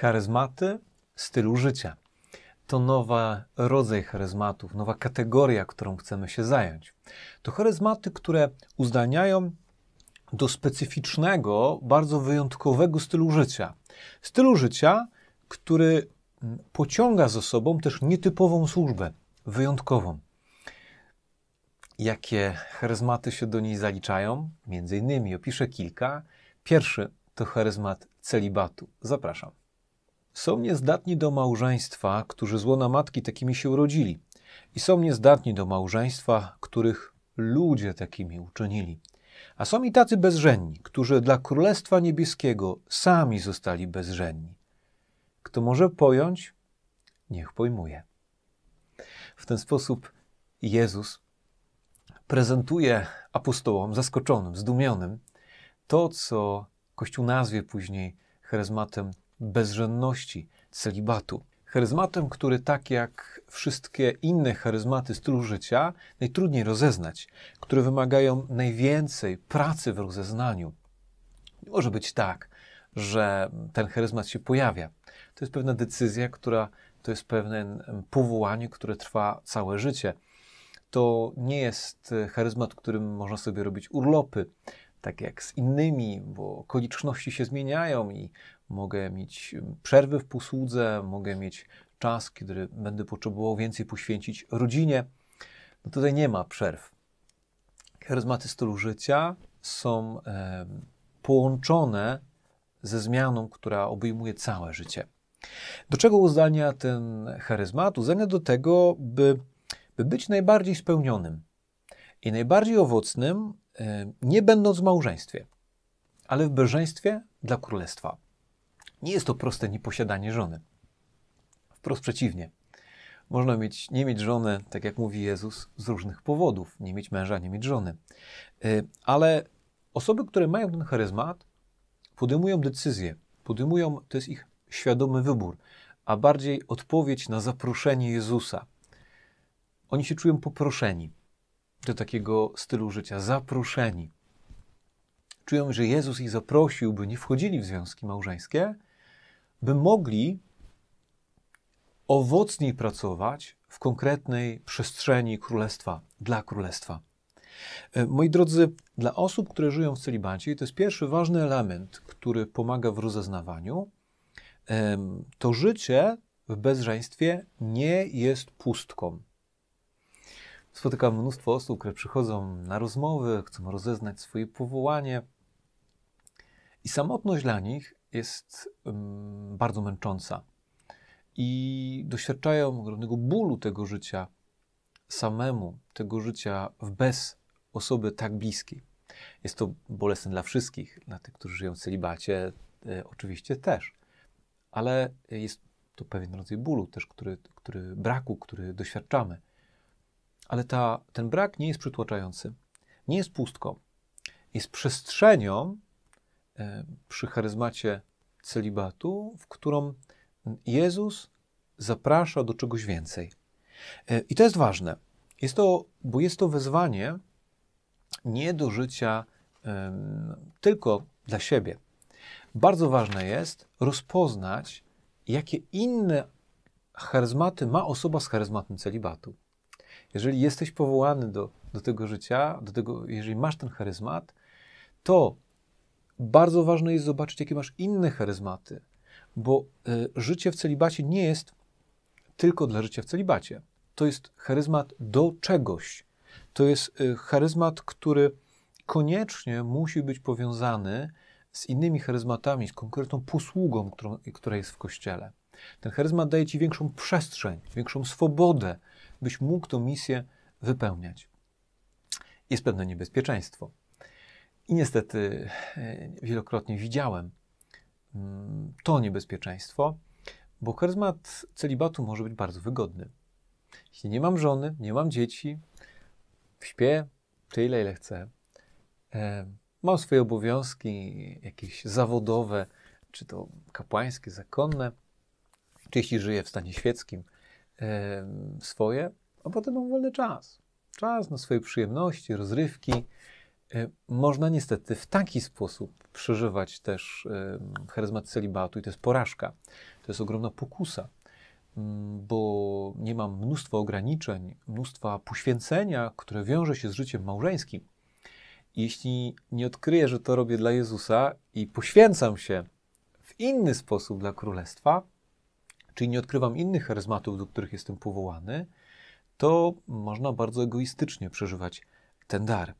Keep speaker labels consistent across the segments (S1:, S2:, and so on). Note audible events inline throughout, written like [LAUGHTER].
S1: charyzmaty stylu życia. To nowa rodzaj charyzmatów, nowa kategoria, którą chcemy się zająć. To charyzmaty, które uzdalniają do specyficznego, bardzo wyjątkowego stylu życia. Stylu życia, który mm, pociąga za sobą też nietypową służbę, wyjątkową. Jakie charyzmaty się do niej zaliczają? Między innymi opiszę kilka. Pierwszy to charyzmat celibatu. Zapraszam. Są niezdatni do małżeństwa, którzy z łona matki takimi się urodzili. I są niezdatni do małżeństwa, których ludzie takimi uczynili. A są i tacy bezżenni, którzy dla Królestwa Niebieskiego sami zostali bezżenni. Kto może pojąć, niech pojmuje. W ten sposób Jezus prezentuje apostołom zaskoczonym, zdumionym to, co Kościół nazwie później charyzmatem bezżenności, celibatu. Charyzmatem, który tak jak wszystkie inne charyzmaty stylu życia, najtrudniej rozeznać, które wymagają najwięcej pracy w rozeznaniu. Nie może być tak, że ten charyzmat się pojawia. To jest pewna decyzja, która to jest pewne powołanie, które trwa całe życie. To nie jest e, charyzmat, którym można sobie robić urlopy tak jak z innymi, bo okoliczności się zmieniają i mogę mieć przerwy w posłudze, mogę mieć czas, kiedy będę potrzebował więcej poświęcić rodzinie. No tutaj nie ma przerw. Charyzmaty stylu życia są e, połączone ze zmianą, która obejmuje całe życie. Do czego uzdalnia ten charyzmat? Uzdania do tego, by, by być najbardziej spełnionym i najbardziej owocnym E, nie będąc w małżeństwie, ale w beżeństwie dla królestwa. Nie jest to proste nieposiadanie żony. Wprost przeciwnie. Można mieć, nie mieć żony, tak jak mówi Jezus, z różnych powodów. Nie mieć męża, nie mieć żony. E, ale osoby, które mają ten charyzmat, podejmują decyzję, podejmują, to jest ich świadomy wybór, a bardziej odpowiedź na zaproszenie Jezusa. Oni się czują poproszeni do takiego stylu życia, zaproszeni. Czują, że Jezus ich zaprosił, by nie wchodzili w związki małżeńskie, by mogli owocniej pracować w konkretnej przestrzeni królestwa, dla królestwa. E, moi drodzy, dla osób, które żyją w celibacie, to jest pierwszy ważny element, który pomaga w rozeznawaniu. To życie w bezżeństwie nie jest pustką. Spotykam mnóstwo osób, które przychodzą na rozmowy, chcą rozeznać swoje powołanie. I samotność dla nich jest um, bardzo męcząca. I doświadczają ogromnego bólu tego życia samemu, tego życia bez osoby tak bliskiej. Jest to bolesne dla wszystkich, dla tych, którzy żyją w celibacie, e, oczywiście też, ale jest to pewien rodzaj bólu też, który, który braku, który doświadczamy ale ta, ten brak nie jest przytłaczający, nie jest pustką. Jest przestrzenią e, przy charyzmacie celibatu, w którą Jezus zaprasza do czegoś więcej. E, I to jest ważne, jest to, bo jest to wezwanie nie do życia tylko dla siebie. Bardzo ważne jest rozpoznać, jakie inne charyzmaty ma osoba z charyzmatem celibatu. Jeżeli jesteś powołany do, do tego życia, do tego, jeżeli masz ten charyzmat, to bardzo ważne jest zobaczyć, jakie masz inne charyzmaty, bo y, życie w celibacie nie jest tylko dla życia w celibacie. To jest charyzmat do czegoś. To jest y, charyzmat, który koniecznie musi być powiązany z innymi charyzmatami, z konkretną posługą, którą, która jest w kościele. Ten charyzmat daje ci większą przestrzeń, większą swobodę byś mógł tą misję wypełniać. Jest pewne niebezpieczeństwo. I niestety e, wielokrotnie widziałem mm, to niebezpieczeństwo, bo charyzmat celibatu może być bardzo wygodny. Jeśli nie mam żony, nie mam dzieci, śpię tyle, ile chcę, e, mam swoje obowiązki jakieś zawodowe, czy to kapłańskie, zakonne, czy jeśli żyję w stanie świeckim, swoje, a potem mam wolny czas. Czas na swoje przyjemności, rozrywki. Można niestety w taki sposób przeżywać też charyzmat celibatu i to jest porażka. To jest ogromna pokusa, bo nie mam mnóstwa ograniczeń, mnóstwa poświęcenia, które wiąże się z życiem małżeńskim. Jeśli nie odkryję, że to robię dla Jezusa i poświęcam się w inny sposób dla Królestwa, czyli nie odkrywam innych charyzmatów, do których jestem powołany, to można bardzo egoistycznie przeżywać ten dar.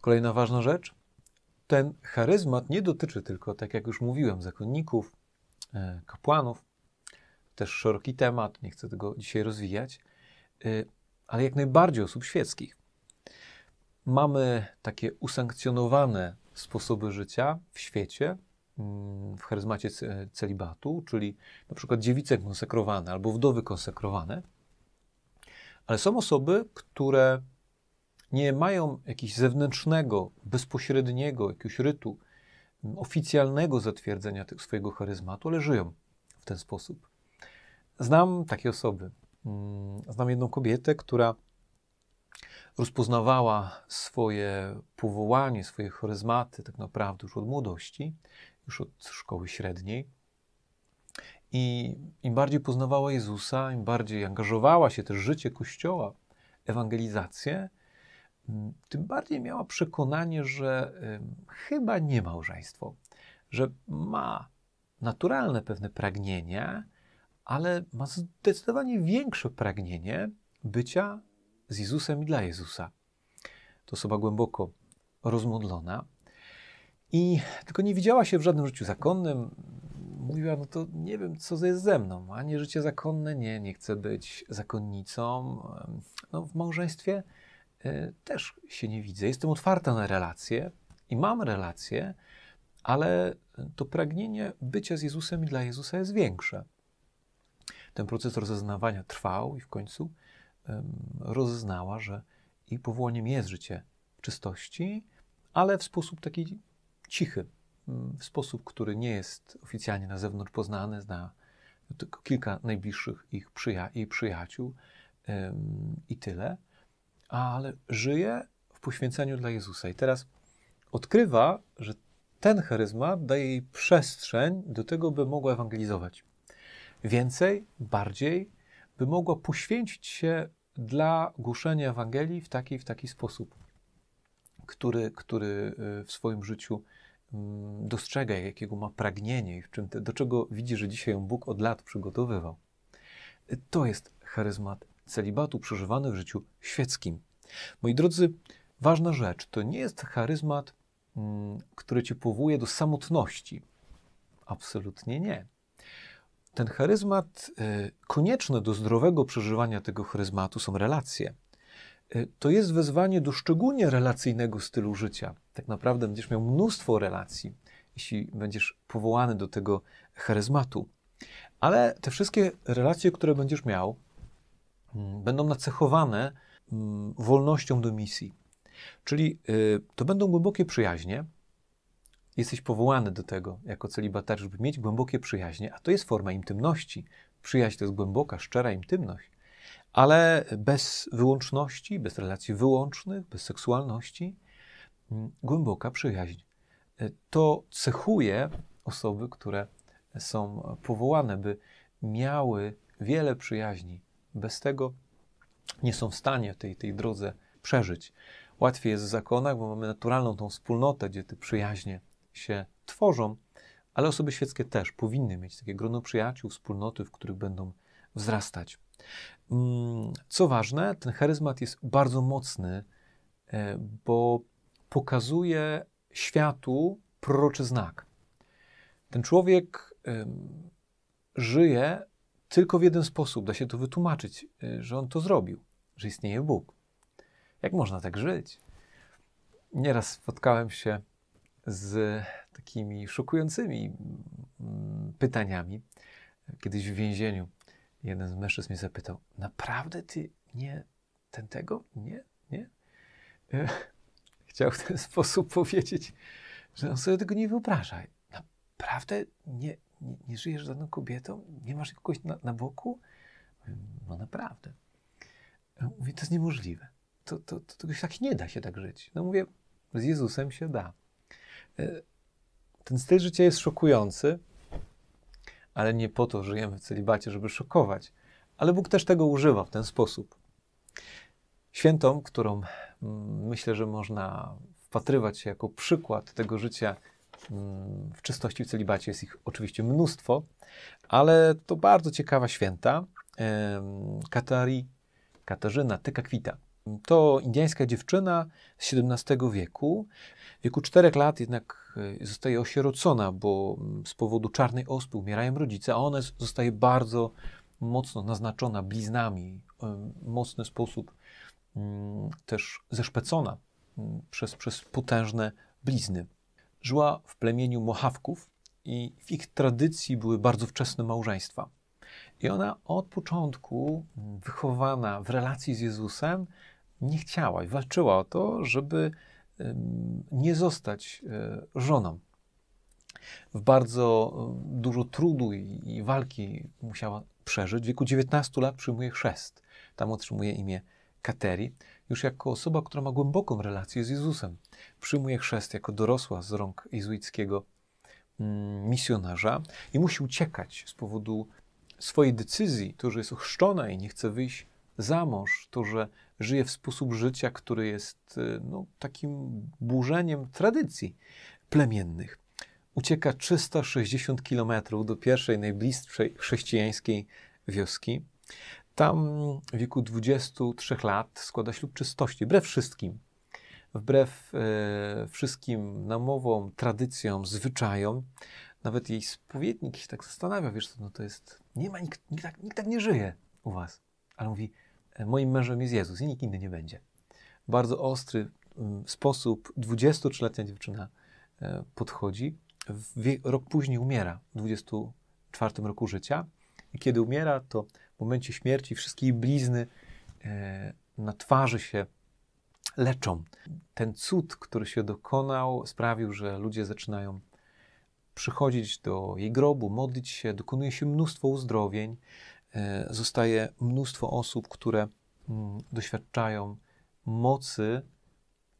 S1: Kolejna ważna rzecz. Ten charyzmat nie dotyczy tylko, tak jak już mówiłem, zakonników, e, kapłanów. Też szeroki temat, nie chcę tego dzisiaj rozwijać, e, ale jak najbardziej osób świeckich. Mamy takie usankcjonowane sposoby życia w świecie, Mm, w charyzmacie celibatu, czyli na przykład dziewice konsekrowane albo wdowy konsekrowane, ale są osoby, które nie mają jakiegoś zewnętrznego, bezpośredniego, jakiegoś rytu, mm, oficjalnego zatwierdzenia swojego charyzmatu, ale żyją w ten sposób. Znam takie osoby. Mm, znam jedną kobietę, która rozpoznawała swoje powołanie, swoje charyzmaty tak naprawdę już od młodości już od szkoły średniej. I im bardziej poznawała Jezusa, im bardziej angażowała się też w życie Kościoła, ewangelizację, mm, tym bardziej miała przekonanie, że chyba nie małżeństwo, że ma naturalne pewne pragnienia, ale ma zdecydowanie większe pragnienie bycia z Jezusem i dla Jezusa. To osoba głęboko rozmodlona, i tylko nie widziała się w żadnym życiu zakonnym. Mówiła, no to nie wiem, co jest ze mną. Ani życie zakonne, nie, nie chcę być zakonnicą. No, w małżeństwie y, też się nie widzę. Jestem otwarta na relacje i mam relacje, ale to pragnienie bycia z Jezusem i dla Jezusa jest większe. Ten proces rozeznawania trwał i w końcu y, rozeznała, że jej powołaniem jest życie czystości, ale w sposób taki cichy, mm, w sposób, który nie jest oficjalnie na zewnątrz poznany, zna tylko kilka najbliższych ich przyja jej przyjaciół ym, i tyle, ale żyje w poświęceniu dla Jezusa. I teraz odkrywa, że ten charyzmat daje jej przestrzeń do tego, by mogła ewangelizować. Więcej, bardziej, by mogła poświęcić się dla głoszenia Ewangelii w taki, w taki sposób, który, który e, w swoim życiu Mm, dostrzega, jakiego ma pragnienie i w czym, do czego widzi, że dzisiaj ją Bóg od lat przygotowywał. To jest charyzmat celibatu przeżywany w życiu świeckim. Moi drodzy, ważna rzecz, to nie jest charyzmat, mm, który cię powołuje do samotności. Absolutnie nie. Ten charyzmat, y, konieczne do zdrowego przeżywania tego charyzmatu są relacje. E, to jest wezwanie do szczególnie relacyjnego stylu życia. Tak naprawdę będziesz miał mnóstwo relacji, jeśli będziesz powołany do tego charyzmatu. Ale te wszystkie relacje, które będziesz miał, mm, będą nacechowane mm, wolnością do misji. Czyli e, to będą głębokie przyjaźnie. Jesteś powołany do tego jako celibatarz, żeby mieć głębokie przyjaźnie, a to jest forma intymności. Przyjaźń to jest głęboka, szczera intymność ale bez wyłączności, bez relacji wyłącznych, bez seksualności, mm, głęboka przyjaźń. E, to cechuje osoby, które są powołane, by miały wiele przyjaźni. Bez tego nie są w stanie tej, tej drodze przeżyć. Łatwiej jest w zakonach, bo mamy naturalną tą wspólnotę, gdzie te przyjaźnie się tworzą, ale osoby świeckie też powinny mieć takie grono przyjaciół, wspólnoty, w których będą wzrastać. Mm, co ważne, ten charyzmat jest bardzo mocny, e, bo pokazuje światu proroczy znak. Ten człowiek żyje tylko w jeden sposób, da się to wytłumaczyć, e, że on to zrobił, że istnieje Bóg. Jak można tak żyć? Nieraz spotkałem się z takimi szokującymi mm, pytaniami, kiedyś w więzieniu jeden z mężczyzn mnie zapytał, naprawdę ty nie ten tego? Nie? Nie? E, [LAUGHS] chciał w ten [LAUGHS] sposób powiedzieć, że on sobie tego nie wyobraża. Naprawdę nie, nie, nie żyjesz z żadną kobietą? Nie masz kogoś na, na boku? No naprawdę. E, mówię, to jest niemożliwe. To, to, to, to tak nie da się tak żyć. No mówię, z Jezusem się da. E, ten styl życia jest szokujący, ale nie po to żyjemy w celibacie, żeby szokować. Ale Bóg też tego używa w ten sposób. Świętą, którą mm, myślę, że można wpatrywać się jako przykład tego życia mm, w czystości w celibacie, jest ich oczywiście mnóstwo, ale to bardzo ciekawa święta. Katari, Katarzyna Kwita. To indyjska dziewczyna z XVII wieku. W wieku czterech lat jednak Y, zostaje osierocona, bo mm, z powodu czarnej ospy umierają rodzice, a ona zostaje bardzo mocno naznaczona bliznami, w y, mocny sposób mm, też zeszpecona mm, przez, przez potężne blizny. Żyła w plemieniu Mohawków i w ich tradycji były bardzo wczesne małżeństwa. I ona od początku, wychowana w relacji z Jezusem, nie chciała i walczyła o to, żeby nie zostać e, żoną. W bardzo e, dużo trudu i walki musiała przeżyć. W wieku 19 lat przyjmuje chrzest. Tam otrzymuje imię Kateri, już jako osoba, która ma głęboką relację z Jezusem. Przyjmuje chrzest jako dorosła z rąk jezuickiego mm, misjonarza i musi uciekać z powodu swojej decyzji, to, że jest ochrzczona i nie chce wyjść za mąż, to, że żyje w sposób życia, który jest y, no, takim burzeniem tradycji plemiennych. Ucieka 360 km do pierwszej, najbliższej chrześcijańskiej wioski. Tam w wieku 23 lat składa ślub czystości, wbrew wszystkim. Wbrew e, wszystkim namowom, tradycjom, zwyczajom. Nawet jej spowiednik się tak zastanawia, wiesz co, no to jest, nie ma, nikt, nikt, tak, nikt tak nie żyje u was. Ale mówi, moim mężem jest Jezus i nikt inny nie będzie. Bardzo ostry mm, sposób 23-letnia dziewczyna e, podchodzi. rok później umiera, w 24 roku życia. I kiedy umiera, to w momencie śmierci wszystkie jej blizny e, na twarzy się leczą. Ten cud, który się dokonał, sprawił, że ludzie zaczynają przychodzić do jej grobu, modlić się, dokonuje się mnóstwo uzdrowień. E, zostaje mnóstwo osób, które mm, doświadczają mocy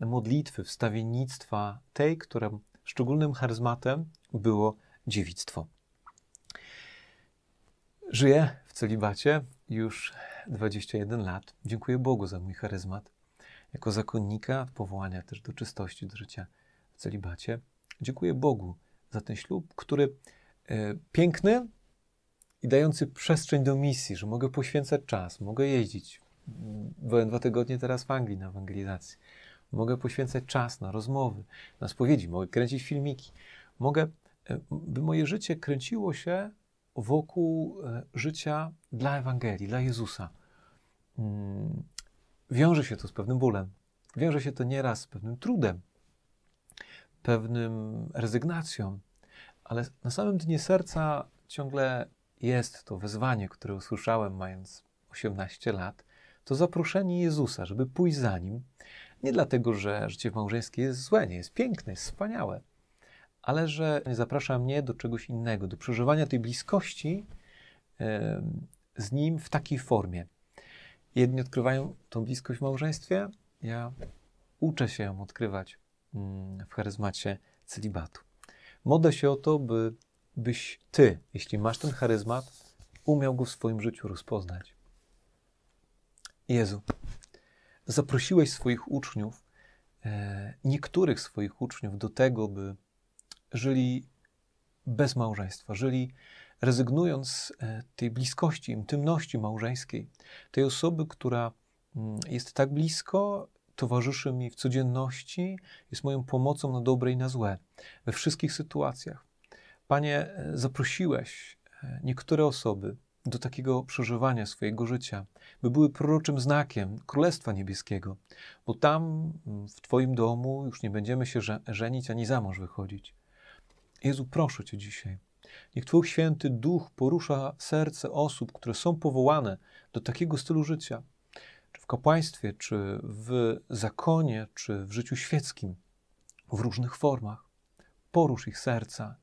S1: modlitwy, wstawiennictwa tej, którą szczególnym charyzmatem było dziewictwo. Żyję w celibacie już 21 lat. Dziękuję Bogu za mój charyzmat. Jako zakonnika, powołania też do czystości, do życia w celibacie. Dziękuję Bogu za ten ślub, który e, piękny, i dający przestrzeń do misji, że mogę poświęcać czas, mogę jeździć. Byłem dwa tygodnie teraz w Anglii na ewangelizacji. Mogę poświęcać czas na rozmowy, na spowiedzi, mogę kręcić filmiki. Mogę, e, by moje życie kręciło się wokół e, życia dla Ewangelii, dla Jezusa. Mm, wiąże się to z pewnym bólem. Wiąże się to nieraz z pewnym trudem, pewnym rezygnacją, ale na samym dnie serca ciągle jest to wezwanie, które usłyszałem mając 18 lat, to zaproszenie Jezusa, żeby pójść za Nim. Nie dlatego, że życie małżeńskie jest złe, nie jest piękne, jest wspaniałe, ale że zaprasza mnie do czegoś innego, do przeżywania tej bliskości z Nim w takiej formie. Jedni odkrywają tą bliskość w małżeństwie, ja uczę się ją odkrywać mm, w charyzmacie celibatu. Modę się o to, by byś ty, jeśli masz ten charyzmat, umiał go w swoim życiu rozpoznać. Jezu, zaprosiłeś swoich uczniów, e, niektórych swoich uczniów do tego, by żyli bez małżeństwa, żyli rezygnując z e, tej bliskości, intymności małżeńskiej, tej osoby, która mm, jest tak blisko, towarzyszy mi w codzienności, jest moją pomocą na dobre i na złe, we wszystkich sytuacjach. Panie, e, zaprosiłeś e, niektóre osoby do takiego przeżywania swojego życia, by były proroczym znakiem Królestwa Niebieskiego, bo tam mm, w Twoim domu już nie będziemy się żenić ani za mąż wychodzić. Jezu, proszę Cię dzisiaj. Niech Twój święty duch porusza serce osób, które są powołane do takiego stylu życia, czy w kapłaństwie, czy w zakonie, czy w życiu świeckim, w różnych formach. Porusz ich serca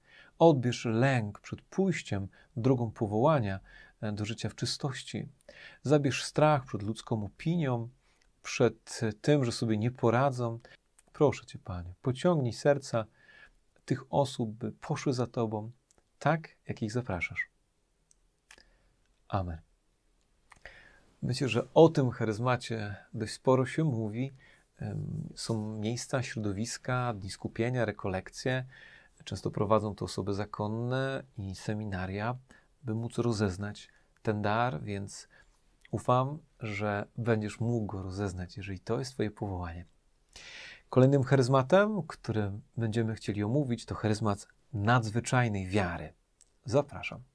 S1: Odbierz lęk przed pójściem drogą powołania e, do życia w czystości. Zabierz strach przed ludzką opinią, przed e, tym, że sobie nie poradzą. Proszę Cię, Panie, pociągnij serca tych osób, by poszły za Tobą tak, jak ich zapraszasz. Amen. Myślę, że o tym charyzmacie dość sporo się mówi. Są miejsca, środowiska, dni skupienia, rekolekcje. Często prowadzą to osoby zakonne i seminaria, by móc rozeznać ten dar, więc ufam, że będziesz mógł go rozeznać, jeżeli to jest Twoje powołanie. Kolejnym charyzmatem, którym będziemy chcieli omówić, to charyzmat nadzwyczajnej wiary. Zapraszam.